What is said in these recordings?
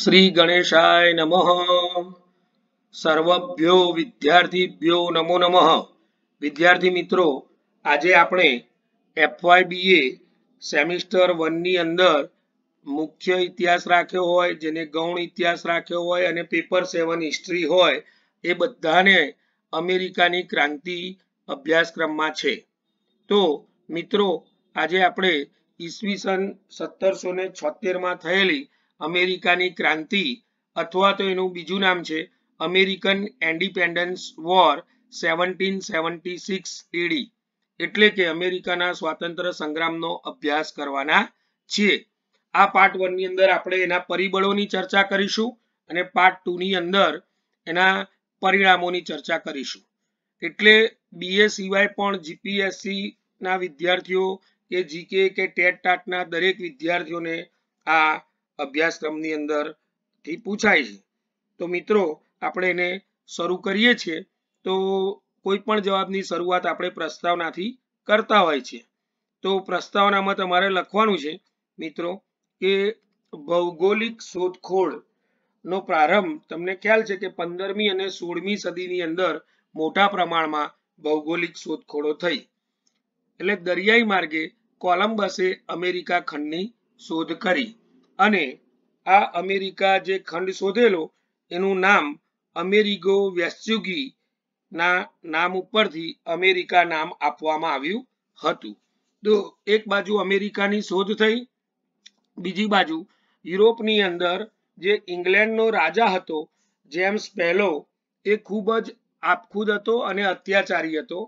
શ્રી ગણેશાય નમઃ સર્વભ્યો વિદ્યાર્થીભ્યો નમો નમઃ વિદ્યાર્થી મિત્રો આજે આપણે એફવાયબીએ સેમિસ્ટર વનની અંદર મુખ્ય ઇતિહાસ રાખ્યો હોય જેને ગૌણ ઇતિહાસ રાખ્યો હોય અને પેપર સેવન હિસ્ટ્રી હોય એ બધાને અમેરિકાની ક્રાંતિ અભ્યાસક્રમમાં છે તો મિત્રો આજે આપણે ઈસવીસન સત્તરસો ને છોતેરમાં થયેલી અમેરિકાની ક્રાંતિ અથવા તો એનું બીજું નામ છે American independence war seventeen seventy six AD એટલે કે અમેરિકાના સ્વાતંત્ર્ય સંગ્રામનો અભ્યાસ કરવાના છીએ આ પાર્ટ વનની અંદર આપણે એના પરિબળોની ચર્ચા કરીશું અને પાર્ટ ટુની અંદર એના પરિણામોની ચર્ચા કરીશું એટલે બીએ સિવાય પણ જીપીએસસી ના વિદ્યાર્થીઓ કે જીકે કે ટેટ ટાટના દરેક વિદ્યાર્થીઓને આ અભ્યાસક્રમની અંદરથી પૂછાય છે તો મિત્રો આપણે એને શરૂ કરીએ છીએ તો કોઈ પણ જવાબની શરૂઆત આપણે પ્રસ્તાવનાથી કરતા હોય છે તો પ્રસ્તાવનામાં તમારે લખવાનું છે મિત્રો કે ભૌગોલિક શોધખોળ નો પ્રારંભ તમને ખ્યાલ છે કે પંદરમી અને સોળમી સદીની અંદર મોટા પ્રમાણમાં ભૌગોલિક શોધખોળો થઈ એટલે દરિયાઈ માર્ગે કોલમ્બસે અમેરિકા ખંડની શોધ કરી અને આ અમેરિકા જે ખંડ શોધેલો એનું નામ અમેરિગો વેસ્યુગી ના નામ ઉપરથી અમેરિકા નામ આપવામાં આવ્યું હતું તો એક બાજુ અમેરિકાની શોધ થઈ બીજી બાજુ યુરોપની અંદર જે ઇંગ્લેન્ડનો રાજા હતો જેમ્સ પહેલો એ ખૂબ જ આપખુદ હતો અને અત્યાચારી હતો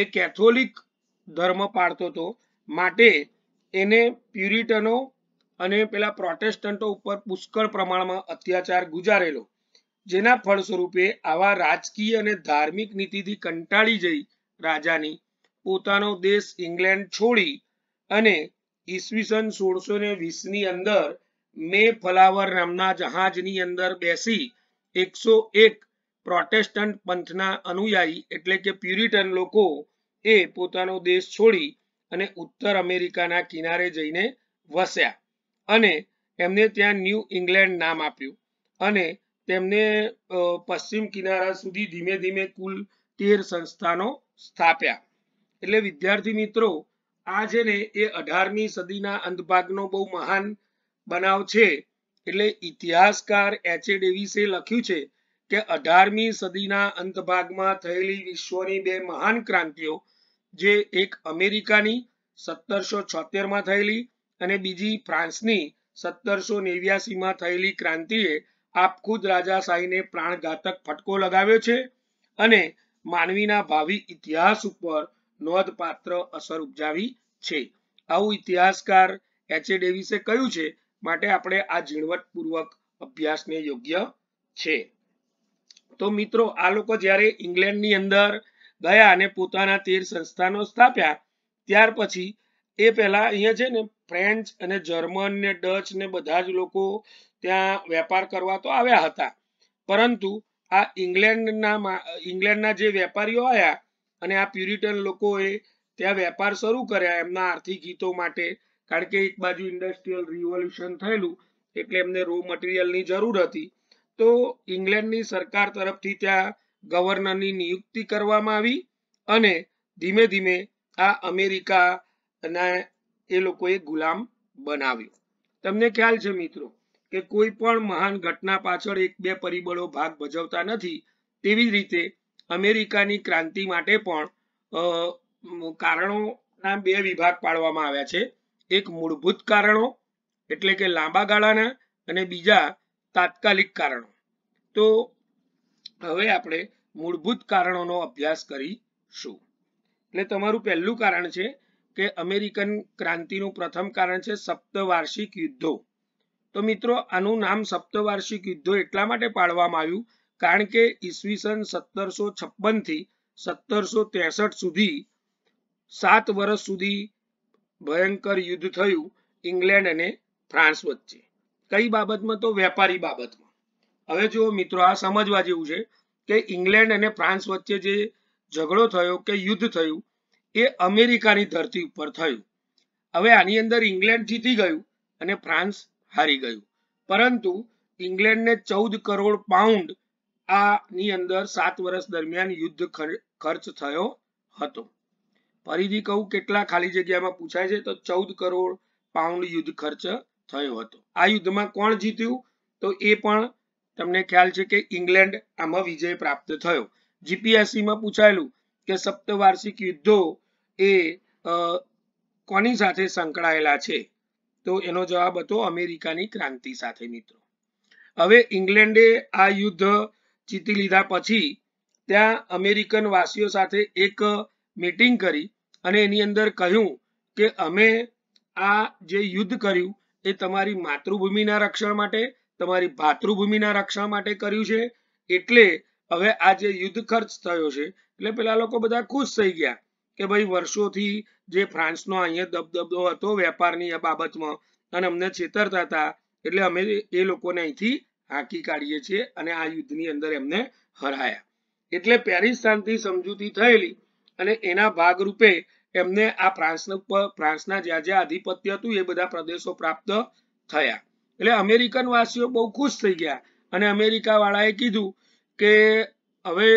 એ કેથોલિક ધર્મ પાળતો હતો માટે એને પ્યુરિટનો અને પેલા પ્રોટેસ્ટન્ટો ઉપર પુષ્કળ પ્રમાણમાં અત્યાચાર ગુજારેલો જેના ફળ સ્વરૂપે આવા રાજકીય અને ધાર્મિક નીતિથી કંટાળી જઈ રાજાની પોતાનો દેશ ઇંગ્લેન્ડ છોડી અને ઈસવીસન સોળસો ને વીસની અંદર મે ફલાવર નામના જહાજની અંદર બેસી એકસો એક પ્રોટેસ્ટન્ટ પંથના અનુયાયી એટલે કે પ્યુરિટન લોકો એ પોતાનો દેશ છોડી અને ઉત્તર અમેરિકાના કિનારે જઈને વસ્યા અને એમને ત્યાં ન્યૂ ઇંગ્લેન્ડ નામ આપ્યું અને તેમને પશ્ચિમ કિનારા સુધી ધીમે ધીમે કુલ તેર સંસ્થાનો સ્થાપ્યા એટલે વિદ્યાર્થી મિત્રો આ છે ને એ અઢારમી સદીના અંતભાગનો બહુ મહાન બનાવ છે એટલે ઇતિહાસકાર એચ એ ડેવિસે લખ્યું છે કે અઢારમી સદીના અંતભાગમાં થયેલી વિશ્વની બે મહાન ક્રાંતિઓ જે એક અમેરિકાની સત્તરસો છોતેરમાં થયેલી અને બીજી ફ્રાન્સની સત્તરસો નેવ્યાસીમાં થયેલી ક્રાંતિએ આપખુદ રાજાશાહીને પ્રાણઘાતક ફટકો લગાવ્યો છે અને માનવીના ભાવિ ઇતિહાસ ઉપર નોંધપાત્ર અસર ઉપજાવી છે આવું ઇતિહાસકાર એચએ ડેવિસે કહ્યું છે માટે આપણે આ ઝીણવટપૂર્વક અભ્યાસને યોગ્ય છે તો મિત્રો આ લોકો જ્યારે ઇંગ્લેન્ડની અંદર ગયા અને પોતાના તેર સંસ્થાનો સ્થાપ્યા ત્યાર પછી એ પહેલા અહીંયા છે ને ફ્રેન્ચ અને જર્મન ને ડચ ને બધા જ લોકો ત્યાં વેપાર કરવા તો આવ્યા હતા પરંતુ આ ઇંગ્લેન્ડના ઇંગ્લેન્ડના જે વેપારીઓ આવ્યા અને આ પ્યુરિટન લોકોએ ત્યાં વેપાર શરૂ કર્યા એમના આર્થિક હિતો માટે કારણ કે એક બાજુ ઇન્ડસ્ટ્રીયલ રિવોલ્યુશન થયેલું એટલે એમને રો મટીરિયલની જરૂર હતી તો ઇંગ્લેન્ડની સરકાર તરફથી ત્યાં ગવર્નરની નિયુક્તિ કરવામાં આવી અને ધીમે ધીમે આ અમેરિકા અને એ લોકોએ ગુલામ બનાવ્યો તમને ખ્યાલ છે મિત્રો કે કોઈ પણ મહાન ઘટના પાછળ એક બે પરિબળો ભાગ ભજવતા નથી તેવી જ રીતે અમેરિકાની ક્રાંતિ માટે પણ કારણોના બે વિભાગ પાડવામાં આવ્યા છે એક મૂળભૂત કારણો એટલે કે લાંબા ગાળાના અને બીજા તાત્કાલિક કારણો તો હવે આપણે મૂળભૂત કારણોનો અભ્યાસ કરીશું એટલે તમારું પહેલું કારણ છે તે અમેરિકન ક્રાંતિનું પ્રથમ કારણ છે સપ્તવાર્ષિક યુદ્ધો તો મિત્રો આનું નામ સપ્તવાર્ષિક યુદ્ધો એટલા માટે પાડવામાં આવ્યું કારણ કે ઈસવીસન સત્તરસો છપ્પનથી સત્તરસો ત્રેસઠ સુધી સાત વર્ષ સુધી ભયંકર યુદ્ધ થયું ઇંગ્લેન્ડ અને ફ્રાન્સ વચ્ચે કઈ બાબતમાં તો વેપારી બાબતમાં હવે જુઓ મિત્રો આ સમજવા જેવું છે કે ઇંગ્લેન્ડ અને ફ્રાન્સ વચ્ચે જે ઝઘડો થયો કે યુદ્ધ થયું એ અમેરિકાની ધરતી ઉપર થયું હવે આની અંદર ઇંગ્લેન્ડ જીતી ગયું અને ફ્રાન્સ હારી ગયું પરંતુ ઇંગ્લેન્ડને ચૌદ કરોડ પાઉન્ડ આની અંદર સાત વર્ષ દરમિયાન યુદ્ધ ખર્ચ થયો હતો ફરીથી કહું કેટલા ખાલી જગ્યામાં પૂછાય છે તો ચૌદ કરોડ પાઉન્ડ યુદ્ધ ખર્ચ થયો હતો આ યુદ્ધમાં કોણ જીત્યું તો એ પણ તમને ખ્યાલ છે કે ઇંગ્લેન્ડ આમાં વિજય પ્રાપ્ત થયો જીપીએસસી માં પૂછાયેલું કે સપ્તવાર્ષિક યુદ્ધો એ કોની સાથે સંકળાયેલા છે તો એનો જવાબ હતો અમેરિકાની ક્રાંતિ સાથે મિત્રો હવે ઇંગ્લેન્ડે આ યુદ્ધ જીતી લીધા પછી ત્યાં અમેરિકન વાસીઓ સાથે એક મીટિંગ કરી અને એની અંદર કહ્યું કે અમે આ જે યુદ્ધ કર્યું એ તમારી માતૃભૂમિના રક્ષણ માટે તમારી ભાતૃભૂમિના રક્ષણ માટે કર્યું છે એટલે હવે આ જે યુદ્ધ ખર્ચ થયો છે એટલે પેલા લોકો બધા ખુશ થઈ ગયા કે ભાઈ વર્ષોથી જે ફ્રાન્સનો અહીંયા દબદબો હતો વેપારની બાબતમાં અને અમને છેતરતા હતા એટલે અમે એ લોકોને અહીંથી હાંકી કાઢીએ છીએ અને આ યુદ્ધની અંદર એમને હરાયા એટલે પેરિસ શાંતિ સમજૂતી થયેલી અને એના ભાગરૂપે એમને આ ફ્રાન્સ ફ્રાન્સના જ્યાં જ્યાં આધિપત્ય હતું એ બધા પ્રદેશો પ્રાપ્ત થયા એટલે અમેરિકન વાસીઓ બહુ ખુશ થઈ ગયા અને અમેરિકા વાળાએ કીધું કે હવે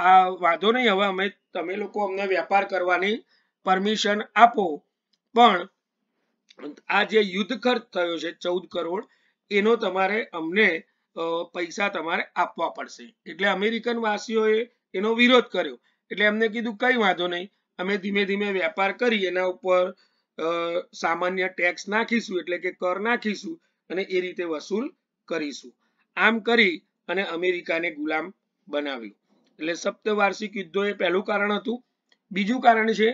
આ વાંધો નહીં હવે અમે તમે લોકો અમને વેપાર કરવાની પરમિશન આપો પણ આ જે યુદ્ધ ખર્ચ થયો છે ચૌદ કરોડ એનો તમારે અમને પૈસા તમારે આપવા પડશે એટલે અમેરિકન વાસીઓએ એનો વિરોધ કર્યો એટલે અમને કીધું કઈ વાંધો નહીં અમે ધીમે ધીમે વેપાર કરી એના ઉપર સામાન્ય ટેક્સ નાખીશું એટલે કે કર નાખીશું અને એ રીતે વસૂલ કરીશું આમ કરી અને અમેરિકાને ગુલામ બનાવ્યું એટલે સપ્તવાર્ષિક યુદ્ધો એ પહેલું કારણ હતું બીજું કારણ છે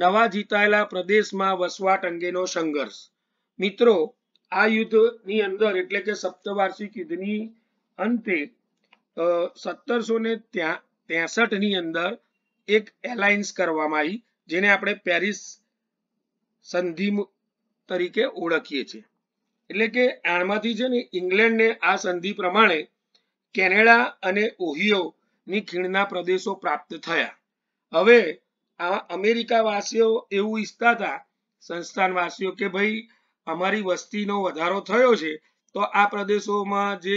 નવા જીતાયેલા પ્રદેશમાં વસવાટ અંગેનો સંઘર્ષ મિત્રો આ યુદ્ધની અંદર એટલે કે સપ્તવાર્ષિક યુદ્ધની અંતે સત્તરસો ને ની અંદર એક એલાયન્સ કરવામાં આવી જેને આપણે પેરિસ સંધિ તરીકે ઓળખીએ છીએ એટલે કે આણમાંથી છે ને ઇંગ્લેન્ડને આ સંધિ પ્રમાણે કેનેડા અને ઓહિયોની ખીણના પ્રદેશો પ્રાપ્ત થયા હવે આ અમેરિકા વાસીઓ એવું ઈચ્છતા હતા સંસ્થાનવાસીઓ કે ભાઈ અમારી વસ્તીનો વધારો થયો છે તો આ પ્રદેશોમાં જે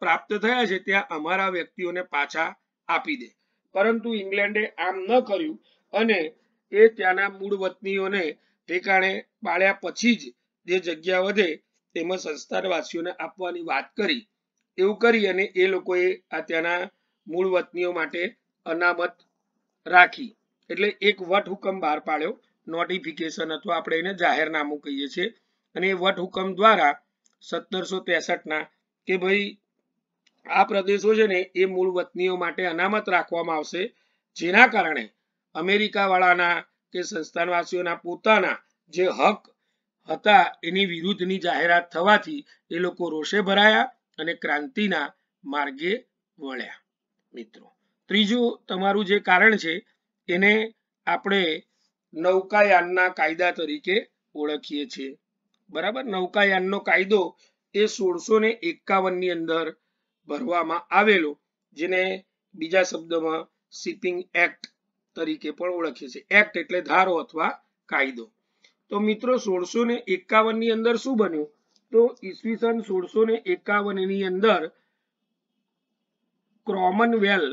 પ્રાપ્ત થયા છે ત્યાં અમારા વ્યક્તિઓને પાછા આપી દે પરંતુ ઇંગ્લેન્ડે આમ ન કર્યું અને એ ત્યાંના મૂળ વતનીઓને ઠેકાણે પાળ્યા પછી જ જે જગ્યા વધે તેમાં સંસ્થાનવાસીઓને આપવાની વાત કરી એવું કરી અને એ લોકોએ આ ત્યાંના મૂળ વતનીઓ માટે અનામત રાખી એટલે એક વટ હુકમ બહાર પાડ્યો નોટિફિકેશન અથવા આપણે એને જાહેરનામું કહીએ છીએ અને એ વટ હુકમ દ્વારા સત્તરસો ના કે ભાઈ આ પ્રદેશો છે ને એ મૂળ વતનીઓ માટે અનામત રાખવામાં આવશે જેના કારણે અમેરિકાવાળાના કે સંસ્થાનવાસીઓના પોતાના જે હક હતા એની વિરુદ્ધની જાહેરાત થવાથી એ લોકો રોષે ભરાયા અને ક્રાંતિના માર્ગે વળ્યા મિત્રો ત્રીજું તમારું જે કારણ છે એને આપણે નૌકાયાનના કાયદા તરીકે ઓળખીએ છીએ બરાબર નૌકાયાનનો કાયદો એ સોળસો ને એકાવનની અંદર ભરવામાં આવેલો જેને બીજા શબ્દમાં શિપિંગ એક્ટ તરીકે પણ ઓળખીએ છીએ એક્ટ એટલે ધારો અથવા કાયદો તો મિત્રો સોળસો ને એકાવનની અંદર શું બન્યું તો ઈસવીસન સોળસો ને એકાવન ની અંદર ક્રોમનવેલ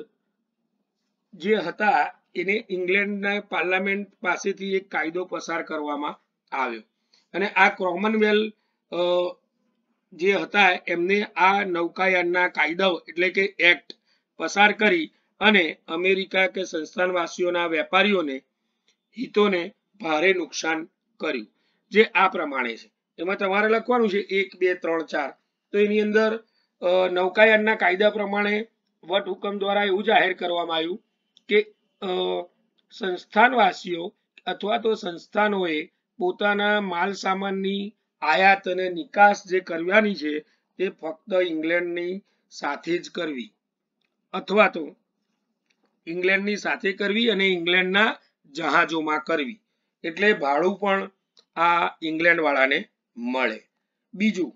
જે હતા એને ઇંગ્લેન્ડના પાર્લામેન્ટ પાસેથી એક કાયદો પસાર કરવામાં આવ્યો અને આ ક્રોમનવેલ જે હતા એમને આ નૌકાયાનના કાયદાઓ એટલે કે એક્ટ પસાર કરી અને અમેરિકા કે સંસ્થાનવાસીઓના વેપારીઓને હિતોને ભારે નુકસાન કર્યું જે આ પ્રમાણે છે એમાં તમારે લખવાનું છે એક બે ત્રણ ચાર તો એની અંદર નૌકાયનના કાયદા પ્રમાણે વટ હુકમ દ્વારા એવું જાહેર કરવામાં આવ્યું કે સંસ્થાનવાસીઓ અથવા તો સંસ્થાનોએ પોતાના માલ સામાનની આયાત અને નિકાસ જે કરવાની છે તે ફક્ત ઇંગ્લેન્ડની સાથે જ કરવી અથવા તો ઇંગ્લેન્ડની સાથે કરવી અને ઇંગ્લેન્ડના જહાજોમાં કરવી એટલે ભાડું પણ આ ઇંગ્લેન્ડ વાળાને મળે બીજું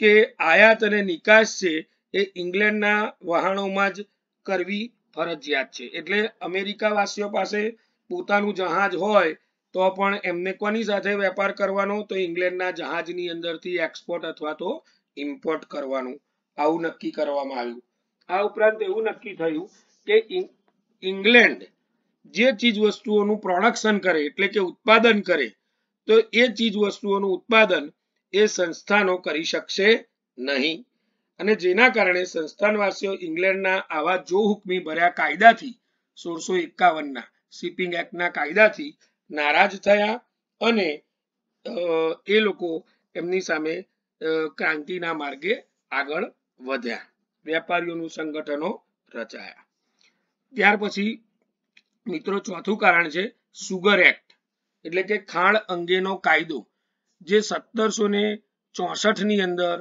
કે આયાત અને નિકાસ છે એ ઇંગ્લેન્ડના વહાણોમાં જ કરવી ફરજિયાત છે એટલે અમેરિકા વાસીઓ પાસે પોતાનું જહાજ હોય તો પણ એમને કોની સાથે વેપાર કરવાનો તો ઇંગ્લેન્ડના જહાજની અંદરથી એક્સપોર્ટ અથવા તો ઇમ્પોર્ટ કરવાનું આવું નક્કી કરવામાં આવ્યું આ ઉપરાંત એવું નક્કી થયું કે ઇંગ્લેન્ડ જે ચીજ વસ્તુઓનું પ્રોડક્શન કરે એટલે કે ઉત્પાદન કરે તો એ ચીજ વસ્તુઓનું ઉત્પાદન એ સંસ્થાનો કરી શકશે નહીં અને જેના કારણે સંસ્થાનવાસીઓ ઇંગ્લેન્ડના આવા જો હુકમી ભર્યા કાયદાથી સોળસો એકાવનના શિપિંગ એક્ટના કાયદાથી નારાજ થયા અને એ લોકો એમની સામે ક્રાંતિના માર્ગે આગળ વધ્યા વેપારીઓનું સંગઠનો રચાયા ત્યાર પછી મિત્રો ચોથું કારણ છે સુગર એક્ટ એટલે કે ખાણ અંગેનો કાયદો જે સત્તરસો ને ચોસઠ ની અંદર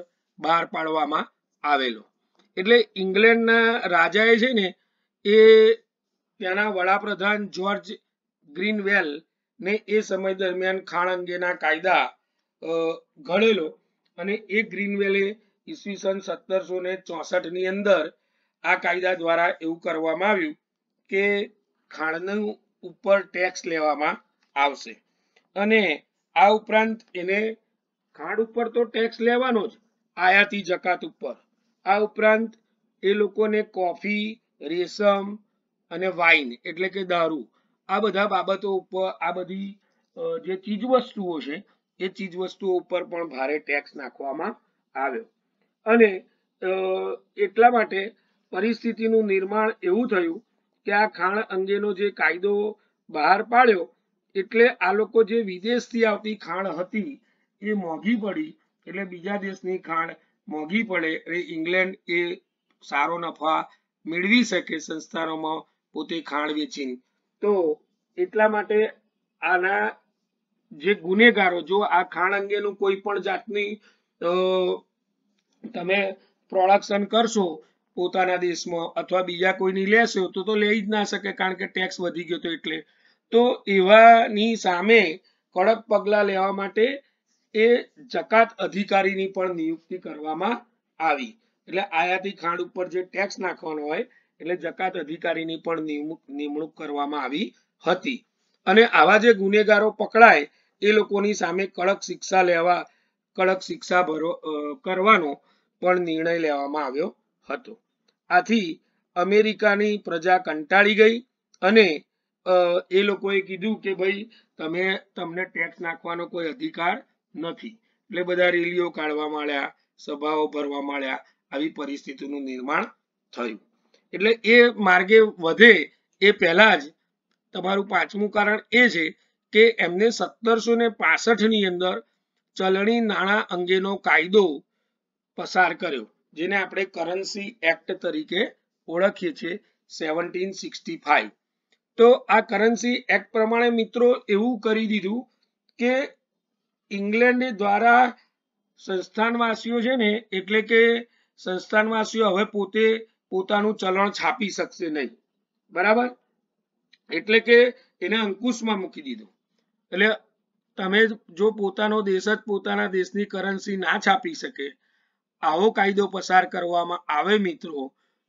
બહાર પાડવામાં આવેલો એટલે ઇંગ્લેન્ડના રાજાએ છે ને એ ત્યાંના વડાપ્રધાન જ્યોર્જ ગ્રીનવેલ ને એ સમય દરમિયાન ખાણ અંગેના કાયદા ઘડેલો અને એ ગ્રીનવેલે ઈસવીસન સત્તરસો ને ચોસઠ ની અંદર આ કાયદા દ્વારા એવું કરવામાં આવ્યું કે ખાણનું ઉપર ટેક્સ લેવામાં આવશે અને આ ઉપરાંત એને ખાંડ ઉપર તો ટેક્સ લેવાનો જ આયાતી જકાત ઉપર આ ઉપરાંત એ લોકોને કોફી રેશમ અને વાઇન એટલે કે દારૂ આ બધા બાબતો ઉપર આ બધી જે ચીજવસ્તુઓ છે એ ચીજવસ્તુઓ ઉપર પણ ભારે ટેક્સ નાખવામાં આવ્યો અને એટલા માટે પરિસ્થિતિનું નિર્માણ એવું થયું કે આ ખાણ અંગેનો જે કાયદો બહાર પાડ્યો એટલે આ લોકો જે વિદેશથી આવતી ખાણ હતી એ મોંઘી પડી એટલે બીજા દેશની ખાણ મોંઘી પડે એટલે ઇંગ્લેન્ડ એ સારો નફા મેળવી શકે સંસ્થાનોમાં પોતે ખાણ વેચીને તો એટલા માટે આના જે ગુનેગારો જો આ ખાણ અંગેનું કોઈ પણ જાતની તમે પ્રોડક્શન કરશો પોતાના દેશમાં અથવા બીજા કોઈની લેશો તો તો લઈ જ ના શકે કારણ કે ટેક્સ વધી ગયો તો એટલે તો એવાની સામે કડક પગલાં લેવા માટે એ જકાત અધિકારીની પણ નિયુક્તિ કરવામાં આવી એટલે આયાતી ખાંડ ઉપર જે ટેક્સ નાખવાનો હોય એટલે જકાત અધિકારીની પણ નિમણૂક કરવામાં આવી હતી અને આવા જે ગુનેગારો પકડાય એ લોકોની સામે કડક શિક્ષા લેવા કડક શિક્ષા ભરો કરવાનો પણ નિર્ણય લેવામાં આવ્યો હતો આથી અમેરિકાની પ્રજા કંટાળી ગઈ અને એ લોકોએ કીધું કે ભાઈ તમે તમને ટેક્સ નાખવાનો કોઈ અધિકાર નથી એટલે બધા રેલીઓ કાઢવા માંડ્યા સભાઓ ભરવા માંડ્યા આવી પરિસ્થિતિનું નિર્માણ થયું એટલે એ માર્ગે વધે એ પહેલા જ તમારું પાંચમું કારણ એ છે કે એમને સત્તરસો ને ની અંદર ચલણી નાણાં અંગેનો કાયદો પસાર કર્યો જેને આપણે કરન્સી એક્ટ તરીકે ઓળખીએ છીએ સેવન્ટીન સિક્સટી ફાઈવ તો આ કરન્સી એક્ટ પ્રમાણે મિત્રો એવું કરી દીધું કે ઇંગ્લેન્ડ દ્વારા સંસ્થાનવાસીઓ છે ને એટલે કે સંસ્થાનવાસીઓ હવે પોતે પોતાનું ચલણ છાપી શકશે નહીં બરાબર એટલે કે એને અંકુશમાં મૂકી દીધો એટલે તમે જો પોતાનો દેશ જ પોતાના દેશની કરન્સી ના છાપી શકે આવો કાયદો પસાર કરવામાં આવે મિત્રો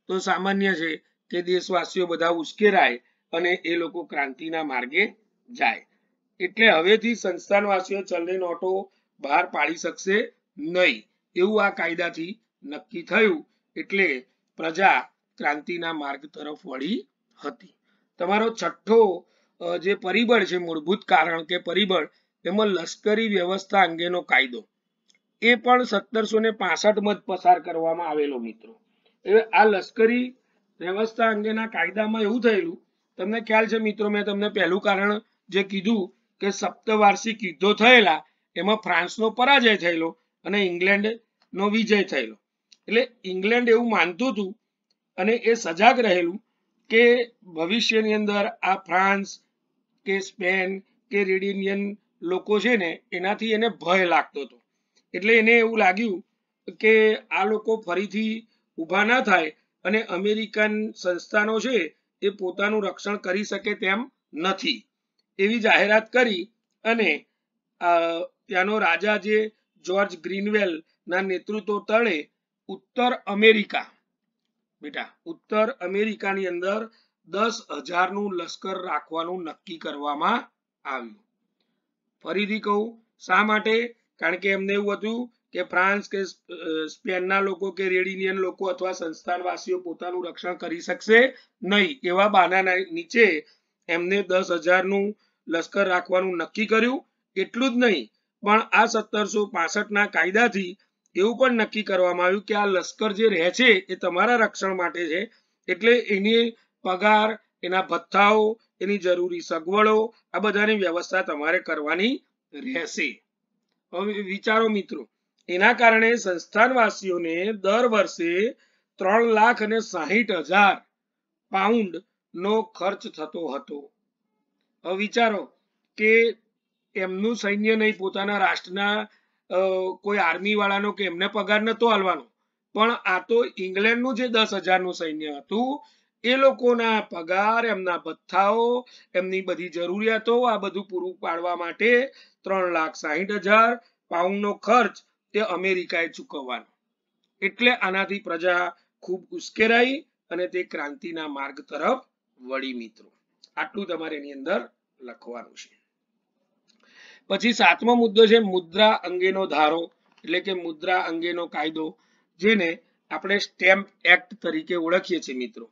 તો સામાન્ય છે કે દેશવાસીઓ બધા ઉશ્કેરાય અને એ લોકો ક્રાંતિના માર્ગે જાય એટલે હવેથી સંસ્થાનવાસીઓ ચલણી નોટો બહાર પાડી શકશે નહીં એવું આ કાયદાથી નક્કી થયું એટલે પ્રજા ક્રાંતિના માર્ગ તરફ વળી હતી તમારો છઠ્ઠો જે પરિબળ છે મૂળભૂત કારણ કે પરિબળ એમાં લશ્કરી વ્યવસ્થા અંગેનો કાયદો એ પણ સત્તરસો ને પાસઠમાં જ પસાર કરવામાં આવેલો મિત્રો એટલે આ લશ્કરી વ્યવસ્થા અંગેના કાયદામાં એવું થયેલું તમને ખ્યાલ છે મિત્રો મેં તમને પહેલું કારણ જે કીધું કે સપ્તવાર્ષિક યુદ્ધો થયેલા એમાં ફ્રાન્સનો પરાજય થયેલો અને ઇંગ્લેન્ડનો વિજય થયેલો એટલે ઇંગ્લેન્ડ એવું માનતું હતું અને એ સજાગ રહેલું કે ભવિષ્યની અંદર આ ફ્રાન્સ કે સ્પેન કે રેડ લોકો છે ને એનાથી એને ભય લાગતો હતો એટલે એને એવું લાગ્યું કે આ લોકો ફરીથી ઊભા ના થાય અને અમેરિકન સંસ્થાનો છે એ પોતાનું રક્ષણ કરી શકે તેમ નથી એવી જાહેરાત કરી અને ત્યાંનો રાજા જે જ્યોર્જ ગ્રીનવેલ ના નેતૃત્વ તળે ઉત્તર અમેરિકા બેટા ઉત્તર અમેરિકાની અંદર દસ હજારનું લશ્કર રાખવાનું નક્કી કરવામાં આવ્યું ફરીથી કહું શા માટે કારણ કે એમને એવું હતું કે ફ્રાન્સ કે સ્પેનના લોકો કે રેડિનિયન લોકો અથવા સંસ્થાનવાસીઓ પોતાનું રક્ષણ કરી શકશે નહીં એવા બાના નીચે એમને દસ હજારનું લશ્કર રાખવાનું નક્કી કર્યું એટલું જ નહીં પણ આ સત્તરસો પાસઠના કાયદાથી એવું પણ નક્કી કરવામાં આવ્યું કે આ લશ્કર જે રહે છે એ તમારા રક્ષણ માટે છે એટલે એની પગાર એના ભથ્થાઓ એની જરૂરી સગવડો આ બધાની વ્યવસ્થા તમારે કરવાની રહેશે હવે વિચારો મિત્રો એના કારણે સંસ્થાનવાસીઓને દર વર્ષે ત્રણ લાખ અને સાહીઠ હજાર પાઉન્ડ નો ખર્ચ થતો હતો હવે વિચારો કે એમનું સૈન્ય નહીં પોતાના રાષ્ટ્રના કોઈ આર્મી વાળાનો કે એમને પગાર નતો આલવાનો પણ આ તો ઇંગ્લેન્ડનું જે દસ હજારનું સૈન્ય હતું એ લોકોના પગાર એમના ભથ્થાઓ એમની બધી જરૂરિયાતો આ બધું પૂરું પાડવા માટે ત્રણ લાખ સાહીઠ હજાર પાઉન્ડનો ખર્ચ તે અમેરિકાએ ચૂકવવાનો એટલે આનાથી પ્રજા ખૂબ ઉશ્કેરાઈ અને તે ક્રાંતિના માર્ગ તરફ વળી મિત્રો આટલું તમારે એની અંદર લખવાનું છે પછી સાતમો મુદ્દો છે મુદ્રા અંગેનો ધારો એટલે કે મુદ્રા અંગેનો કાયદો જેને આપણે સ્ટેમ્પ એક્ટ તરીકે ઓળખીએ છીએ મિત્રો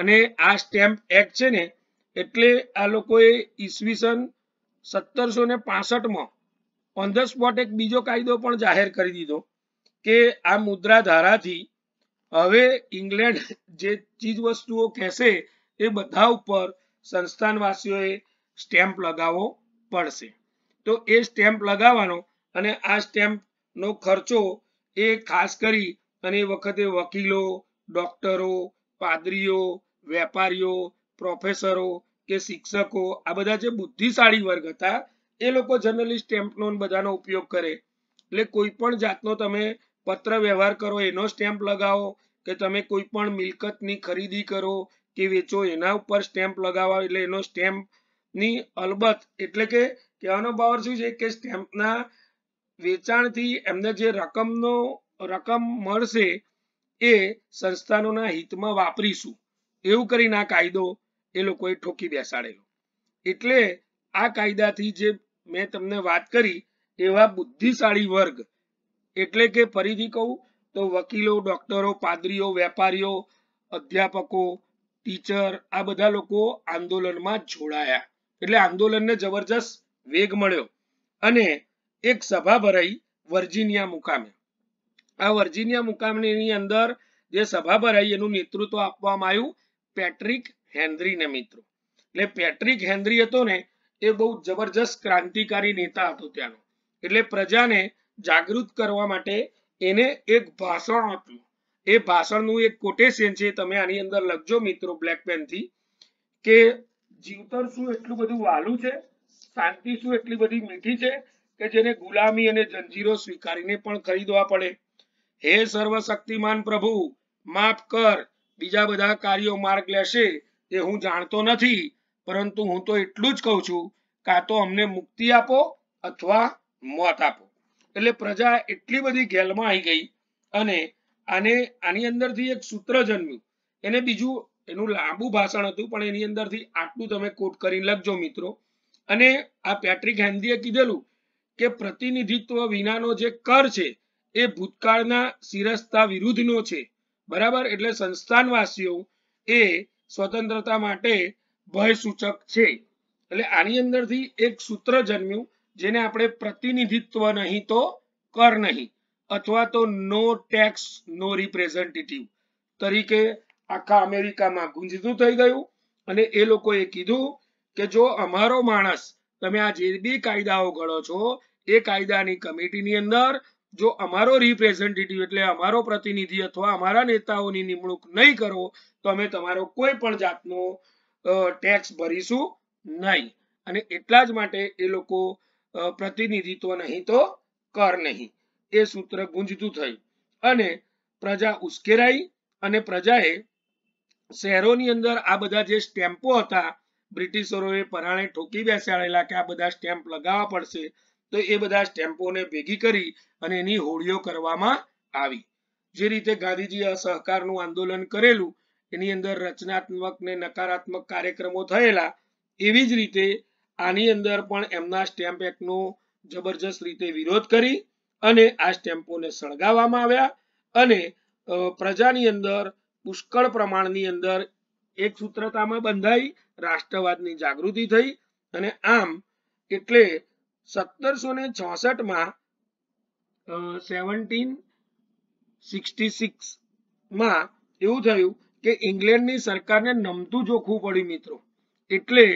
અને આ સ્ટેમ્પ એક્ટ છે ને એટલે આ લોકોએ ઈસવીસન સત્તરસો ને પાસઠમાં ઓન ધ સ્પોટ એક બીજો કાયદો પણ જાહેર કરી દીધો કે આ મુદ્રા ધારાથી હવે ઇંગ્લેન્ડ જે ચીજ વસ્તુઓ કહેશે એ બધા ઉપર સંસ્થાનવાસીઓએ સ્ટેમ્પ લગાવવો પડશે તો એ સ્ટેમ્પ લગાવવાનો અને આ સ્ટેમ્પનો ખર્ચો એ ખાસ કરી અને એ વખતે વકીલો ડોક્ટરો પાદરીઓ વેપારીઓ પ્રોફેસરો કે શિક્ષકો આ બધા જે બુદ્ધિશાળી વર્ગ હતા એ લોકો જનરલી સ્ટેમ્પ નોન બધાનો ઉપયોગ કરે એટલે કોઈ પણ જાતનો તમે પત્ર વ્યવહાર કરો એનો સ્ટેમ્પ લગાવો કે તમે કોઈ પણ મિલકતની ખરીદી કરો કે વેચો એના ઉપર સ્ટેમ્પ લગાવો એટલે એનો સ્ટેમ્પની અલબત્ત એટલે કે કહેવાનો ભાવ શું છે કે સ્ટેમ્પના વેચાણથી એમને જે રકમનો રકમ મળશે એ સંસ્થાનોના હિતમાં વાપરીશું એવું કરીને આ કાયદો એ લોકોએ ઠોકી બેસાડેલો એટલે આ કાયદાથી જે મેં તમને વાત કરી એવા બુદ્ધિશાળી વર્ગ એટલે કે ફરીથી કહું તો વકીલો ડોક્ટરો પાદરીઓ વેપારીઓ અધ્યાપકો ટીચર આ બધા લોકો આંદોલનમાં જોડાયા એટલે આંદોલનને જબરજસ્ત વેગ મળ્યો અને એક સભા ભરાઈ વર્જિનિયા મુકામે આ વર્જિનિયા મુકામની અંદર જે સભા ભરાઈ એનું નેતૃત્વ આપવામાં આવ્યું પેટ્રિક હેન્દ્રીને મિત્રો એટલે પેટ્રિક હેન્દ્રી હતો ને એ બહુ જબરજસ્ત ક્રાંતિકારી નેતા હતો ત્યાંનો એટલે પ્રજાને જાગૃત કરવા માટે એને એક ભાષણ આપ્યું એ ભાષણનું એક કોટેશન છે તમે આની અંદર લખજો મિત્રો બ્લેક પેન થી કે જીવતર શું એટલું બધું વાલું છે શાંતિ શું એટલી બધી મીઠી છે કે જેને ગુલામી અને જંજીરો સ્વીકારીને પણ ખરીદવા પડે હે સર્વશક્તિમાન પ્રભુ માફ કર બીજા બધા કાર્યો માર્ગ લેશે એ હું જાણતો નથી પરંતુ હું તો એટલું જ કહું છું કાં તો અમને મુક્તિ આપો અથવા મોત આપો એટલે પ્રજા એટલી બધી ગેલમાં આવી ગઈ અને આને આની અંદરથી એક સૂત્ર જન્મ્યું એને બીજું એનું લાંબુ ભાષણ હતું પણ એની અંદરથી આટલું તમે કોટ કરી લખજો મિત્રો અને આ પેટ્રિક હેન્દીએ કીધેલું કે પ્રતિનિધિત્વ વિનાનો જે કર છે એ ભૂતકાળના શિરસ્તા વિરુદ્ધનો છે બરાબર એટલે સંસ્થાનવાસીઓ એ સ્વતંત્રતા માટે ભય છે એટલે આની અંદરથી એક સૂત્ર જન્મ્યું જેને આપણે પ્રતિનિધિત્વ નહીં તો કર નહીં અથવા તો નો ટેક્સ નો રિપ્રેઝેન્ટેટિવ તરીકે આખા અમેરિકામાં ગુંજતું થઈ ગયું અને એ લોકોએ કીધું કે જો અમારો માણસ તમે આ જે બી કાયદાઓ ઘડો છો એ કાયદાની કમિટીની અંદર જો અમારો રિપ્રેઝેન્ટેટિવ એટલે અમારો પ્રતિનિધિ અથવા અમારા નેતાઓની નિમણૂક નહીં કરો તો અમે તમારો કોઈ પણ જાતનો ટેક્સ ભરીશું નહીં અને એટલા જ માટે એ લોકો પ્રતિનિધિત્વ નહીં તો કર નહીં એ સૂત્ર ગુંજતું થયું અને પ્રજા ઉશ્કેરાઈ અને પ્રજાએ શહેરોની અંદર આ બધા જે સ્ટેમ્પો હતા બ્રિટિશરોએ પરાણે ઠોકી બેસાડેલા કે આ બધા સ્ટેમ્પ લગાવવા પડશે તો એ બધા સ્ટેમ્પોને ભેગી કરી અને એની હોળીઓ કરવામાં આવી જે રીતે ગાંધીજીએ અસહકારનું આંદોલન કરેલું એની અંદર રચનાત્મક ને નકારાત્મક કાર્યક્રમો થયેલા એવી જ રીતે આની અંદર પણ એમના સ્ટેમ્પ એક્ટનો જબરજસ્ત રીતે વિરોધ કરી અને આ સ્ટેમ્પોને સળગાવવામાં આવ્યા અને પ્રજાની અંદર પુષ્કળ પ્રમાણની અંદર એક સૂત્રતામાં બંધાઈ રાષ્ટ્રવાદની જાગૃતિ થઈ અને આમ એટલે સત્તરસો ને માં સેવન્ટીન સિક્સટી સિક્સમાં એવું થયું કે ઇંગ્લેન્ડની સરકારને નમતું જોખવું પડ્યું મિત્રો એટલે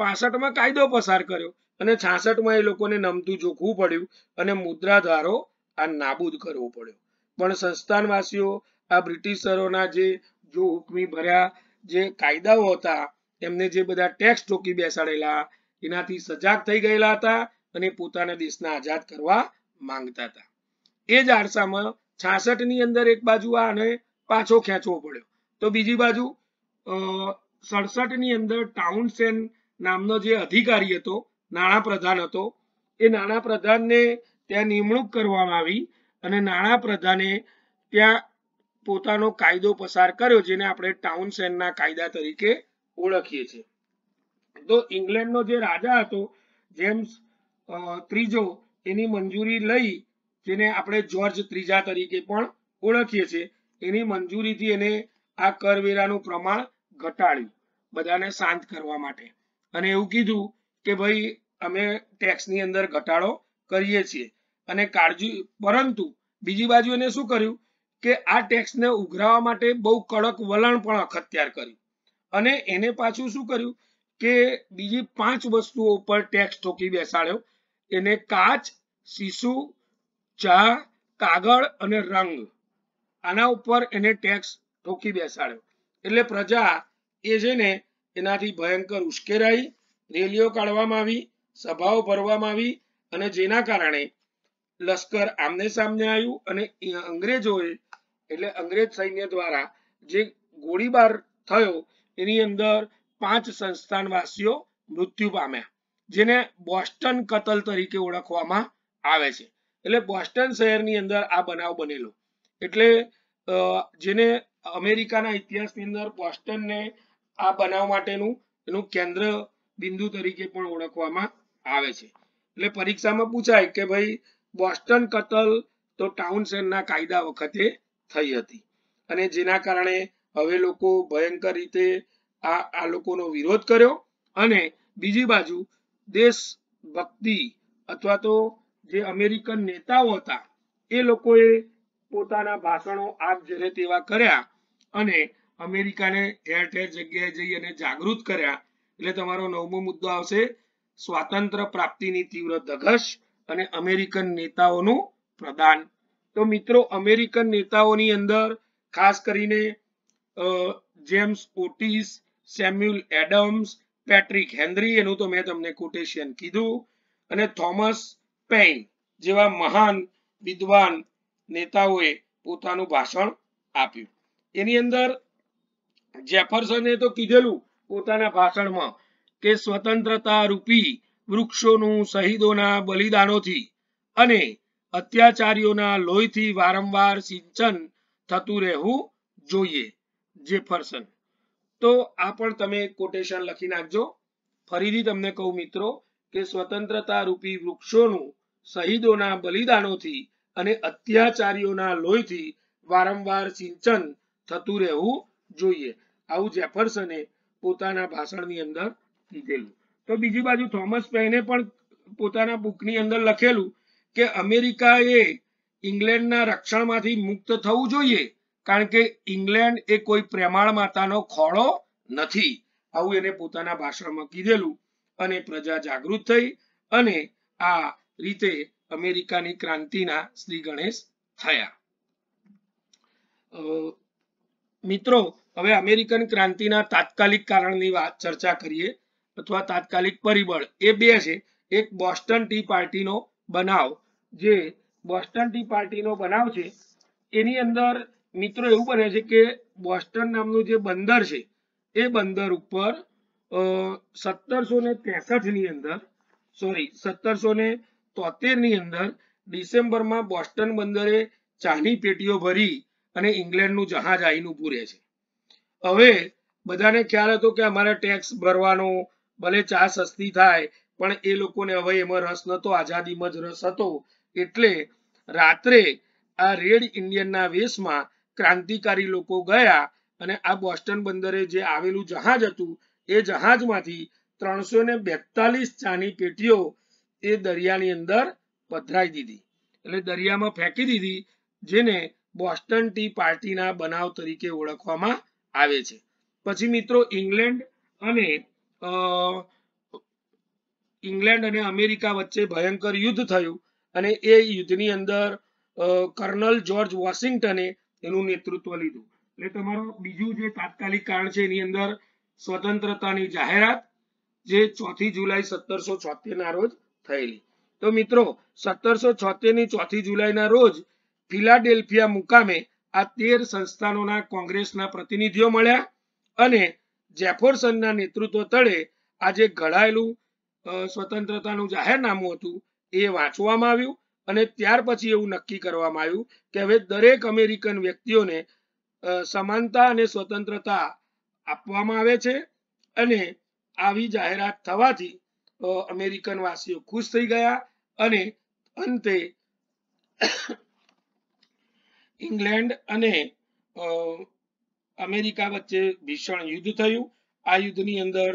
પાસઠમાં કાયદો પસાર કર્યો અને છાસઠમાં એ લોકોને નમતું જોખવું પડ્યું અને મુદ્રાધારો આ નાબૂદ કરવો પડ્યો પણ સંસ્થાનવાસીઓ આ બ્રિટિશરોના જે જો હુકમી ભર્યા જે કાયદાઓ હતા એમને જે બધા ટેક્સ ચોકી બેસાડેલા એનાથી સજાગ થઈ ગયેલા હતા અને પોતાના દેશના આઝાદ કરવા માંગતા હતા એ જ આરસામાં છાસઠની અંદર એક બાજુ આને પાછો ખેંચવો પડ્યો તો બીજી બાજુ સડસઠ ની અંદર ટાઉનસેન નામનો જે અધિકારી હતો નાણાં પ્રધાન હતો એ નાણાં પ્રધાનને ત્યાં નિમણૂક કરવામાં આવી અને નાણાં પ્રધાને ત્યાં પોતાનો કાયદો પસાર કર્યો જેને આપણે ટાઉનસેનના કાયદા તરીકે ઓળખીએ છીએ તો ઇંગ્લેન્ડનો જે રાજા હતો જેમ્સ ત્રીજો એની મંજૂરી લઈ જેને આપણે જ્યોર્જ ત્રીજા તરીકે પણ ઓળખીએ છીએ એની મંજૂરીથી એને આ કરવેરાનું પ્રમાણ ઘટાડ્યું બધાને શાંત કરવા માટે અને એવું કીધું કે ભાઈ અમે ટેક્સની અંદર ઘટાડો કરીએ છીએ અને કાળજી પરંતુ બીજી બાજુ એને શું કર્યું કે આ ટેક્સને ઉઘરાવા માટે બહુ કડક વલણ પણ અખત્યાર કર્યું અને એને પાછું શું કર્યું કે બીજી પાંચ વસ્તુઓ ઉપર ટેક્સ ઠોકી બેસાડ્યો એને કાચ શીશુ ચા કાગળ અને રંગ આના ઉપર એને ટેક્સ ઠોકી બેસાડ્યો એટલે પ્રજા એ છે ને એનાથી ભયંકર ઉશ્કેરાઈ રેલીઓ કાઢવામાં આવી સભાઓ ભરવામાં આવી અને જેના કારણે લશ્કર આમને સામને આવ્યું અને અંગ્રેજોએ એટલે અંગ્રેજ સૈન્ય દ્વારા જે ગોળીબાર થયો એની અંદર પાંચ સંસ્થાનવાસીઓ મૃત્યુ પામ્યા જેને બોસ્ટન કતલ તરીકે ઓળખવામાં આવે છે એટલે બોસ્ટન શહેરની અંદર આ બનાવ બનેલો એટલે જેને અમેરિકાના ઇતિહાસની અંદર બોસ્ટનને આ બનાવ માટેનું એનું કેન્દ્ર બિંદુ તરીકે પણ ઓળખવામાં આવે છે એટલે પરીક્ષામાં પૂછાય કે ભાઈ બોસ્ટન કતલ તો ટાઉનસેનના કાયદા વખતે થઈ હતી અને જેના કારણે હવે લોકો ભયંકર રીતે આ આ લોકોનો વિરોધ કર્યો અને બીજી બાજુ દેશ ભક્તિ અથવા તો જે અમેરિકન નેતાઓ હતા એ લોકોએ પોતાના ભાષણો આપ જ્યારે તેવા કર્યા અને અમેરિકાને ઠેર ઠેર જગ્યાએ જઈ અને જાગૃત કર્યા એટલે તમારો નવમો મુદ્દો આવશે સ્વાતંત્ર પ્રાપ્તિની તીવ્ર ધગશ અને અમેરિકન નેતાઓનું પ્રદાન તો મિત્રો અમેરિકન નેતાઓની અંદર ખાસ કરીને James Otis Samuel Adams Patrick Henry એનું તો મેં તમને કોટેશિયન કીધું અને થોમસ પેઇન જેવા મહાન વિદ્વાન નેતાઓએ પોતાનું ભાષણ આપ્યું એની અંદર જેફરસને તો કીધેલું પોતાના ભાષણમાં કે સ્વતંત્રતા રૂપી વૃક્ષોનું શહીદોના બલિદાનોથી અને અત્યાચારીઓના લોહીથી વારંવાર સિંચન થતું રહેવું જોઈએ જેફરસન તો આ પણ તમે કોટેશન લખી નાખજો ફરીથી તમને કહું મિત્રો કે સ્વતંત્રતા રૂપી વૃક્ષોનું શહીદોના બલિદાનોથી અને અત્યાચારીઓના લોહીથી વારંવાર સિંચન થતું રહેવું જોઈએ આવું જેફરસને પોતાના ભાષણની અંદર કીધેલું તો બીજી બાજુ થોમસ પેને પણ પોતાના બુકની અંદર લખેલું કે અમેરિકાએ ઇંગ્લેન્ડના રક્ષણમાંથી મુક્ત થવું જોઈએ કારણ કે ઇંગ્લેન્ડ એ કોઈ પ્રેમાળ માતાનો ખોળો નથી આવું એને પોતાના ભાષણમાં કીધેલું અને પ્રજા જાગૃત થઈ અને આ રીતે અમેરિકાની ક્રાંતિના શ્રી ગણેશ થયા મિત્રો હવે અમેરિકન ક્રાંતિના તાત્કાલિક કારણની વાત ચર્ચા કરીએ અથવા તાત્કાલિક પરિબળ એ બે છે એક બોસ્ટન ટી પાર્ટીનો બનાવ જે બોસ્ટન ટી પાર્ટીનો બનાવ છે એની અંદર મિત્રો એવું બને છે કે બોસ્ટન નામનું જે બંદર છે એ બંદર ઉપર સત્તરસો ને ની અંદર સોરી સત્તરસો ને તોતેરની અંદર ડિસેમ્બરમાં બોસ્ટન બંદરે ચાની પેટીઓ ભરી અને ઇંગ્લેન્ડનું જહાજ આઈનું પૂરે છે હવે બધાને ખ્યાલ હતો કે અમારે ટેક્સ ભરવાનો ભલે ચા સસ્તી થાય પણ એ લોકોને હવે એમાં રસ નહોતો આઝાદીમાં જ રસ હતો એટલે રાત્રે આ રેડ ઇન્ડિયનના વેશમાં ક્રાંતિકારી લોકો ગયા અને આ બોસ્ટન બંદરે જે આવેલું જહાજ હતું એ જહાજમાંથી ત્રણસો ને બેતાલીસ ચાની પેટીઓ એ દરિયાની અંદર પધરાઈ દીધી એટલે દરિયામાં ફેંકી દીધી જેને બોસ્ટન ટી પાર્ટીના બનાવ તરીકે ઓળખવામાં આવે છે પછી મિત્રો ઇંગ્લેન્ડ અને ઇંગ્લેન્ડ અને અમેરિકા વચ્ચે ભયંકર યુદ્ધ થયું અને એ યુદ્ધની અંદર કર્નલ જ્યોર્જ વોશિંગ્ટને એનું નેતૃત્વ લીધું એટલે તમારો બીજું જે તાત્કાલિક કારણ છે એની અંદર સ્વતંત્રતાની જાહેરાત જે ચોથી જુલાઈ સત્તરસો છોતેર ના રોજ થયેલી તો મિત્રો સત્તરસો છોતેર ની ચોથી જુલાઈના રોજ ફિલાડેલ્ફિયા મુકામે આ તેર સંસ્થાનોના કોંગ્રેસના પ્રતિનિધિઓ મળ્યા અને જેફરસનના નેતૃત્વ તળે આજે ઘડાયેલું સ્વતંત્રતાનું જાહેરનામું હતું એ વાંચવામાં આવ્યું અને ત્યાર પછી એવું નક્કી કરવામાં આવ્યું કે હવે દરેક અમેરિકન વ્યક્તિઓને સમાનતા અને સ્વતંત્રતા આપવામાં આવે છે અને આવી જાહેરાત થવાથી અમેરિકન વાસીઓ ખુશ થઈ ગયા અને અંતે ઇંગ્લેન્ડ અને અમેરિકા વચ્ચે ભીષણ યુદ્ધ થયું આ યુદ્ધની અંદર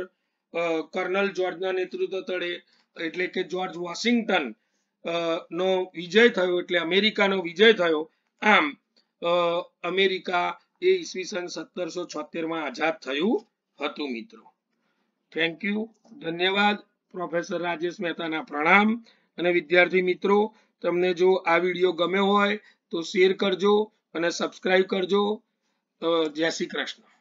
કર્નલ જોર્જના નેતૃત્વ તળે એટલે કે જોર્જ વોશિંગ્ટન નો વિજય થયો એટલે અમેરિકાનો વિજય થયો આમ અમેરિકા એ ઈસવીસન સત્તરસો છોતેર માં આઝાદ થયું હતું મિત્રો થેન્ક યુ ધન્યવાદ પ્રોફેસર રાજેશ મહેતાના પ્રણામ અને વિદ્યાર્થી મિત્રો તમને જો આ વિડીયો ગમ્યો હોય તો શેર કરજો અને સબસ્ક્રાઇબ કરજો જય શ્રી કૃષ્ણ